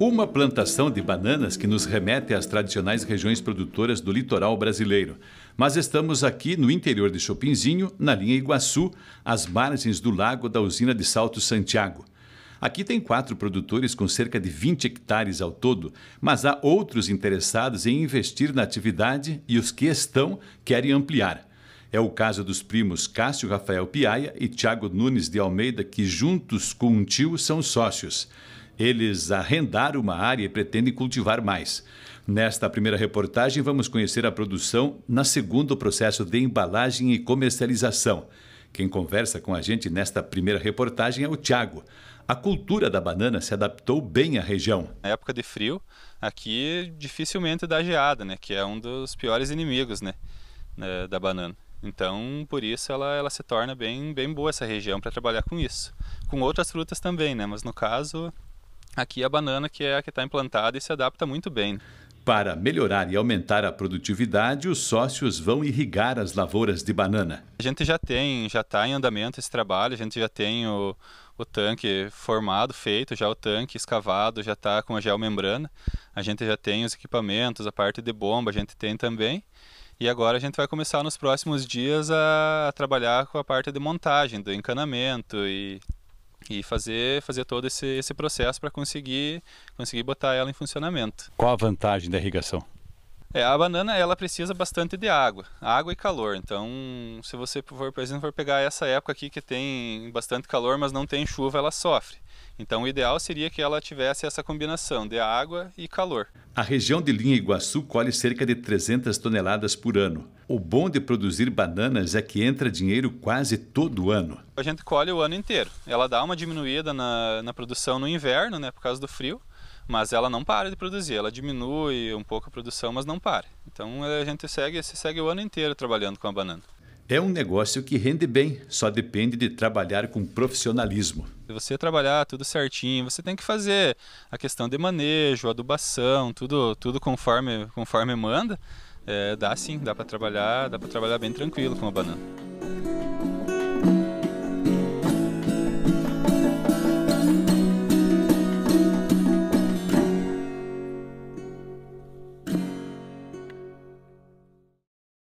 Uma plantação de bananas que nos remete às tradicionais regiões produtoras do litoral brasileiro. Mas estamos aqui no interior de Chopinzinho, na linha Iguaçu, às margens do lago da usina de Salto Santiago. Aqui tem quatro produtores com cerca de 20 hectares ao todo, mas há outros interessados em investir na atividade e os que estão querem ampliar. É o caso dos primos Cássio Rafael Piaia e Tiago Nunes de Almeida, que juntos com um tio são sócios. Eles arrendaram uma área e pretendem cultivar mais. Nesta primeira reportagem, vamos conhecer a produção, na segunda, o processo de embalagem e comercialização. Quem conversa com a gente nesta primeira reportagem é o Tiago. A cultura da banana se adaptou bem à região. Na época de frio, aqui dificilmente dá geada, né? que é um dos piores inimigos né? né da banana. Então, por isso ela, ela se torna bem, bem boa essa região para trabalhar com isso. Com outras frutas também, né? Mas no caso, aqui a banana que é a que está implantada e se adapta muito bem. Para melhorar e aumentar a produtividade, os sócios vão irrigar as lavouras de banana. A gente já tem, já está em andamento esse trabalho, a gente já tem o, o tanque formado, feito, já o tanque escavado, já está com a geomembrana, a gente já tem os equipamentos, a parte de bomba a gente tem também. E agora a gente vai começar nos próximos dias a, trabalhar com a parte de montagem, do encanamento e, e fazer, fazer todo esse, esse processo para conseguir, conseguir botar ela em funcionamento. Qual a vantagem da irrigação? É, a banana ela precisa bastante de água, água e calor. Então, se você for, por exemplo, for pegar essa época aqui que tem bastante calor, mas não tem chuva, ela sofre. Então, o ideal seria que ela tivesse essa combinação de água e calor. A região de Linha Iguaçu colhe cerca de 300 toneladas por ano. O bom de produzir bananas é que entra dinheiro quase todo ano. A gente colhe o ano inteiro. Ela dá uma diminuída na, na produção no inverno, né, por causa do frio, mas ela não para de produzir. Ela diminui um pouco a produção, mas não para. Então a gente segue, se segue o ano inteiro trabalhando com a banana. É um negócio que rende bem, só depende de trabalhar com profissionalismo. você trabalhar tudo certinho, você tem que fazer a questão de manejo, adubação, tudo, tudo conforme, conforme manda. É, dá sim, dá para trabalhar, dá para trabalhar bem tranquilo com a banana.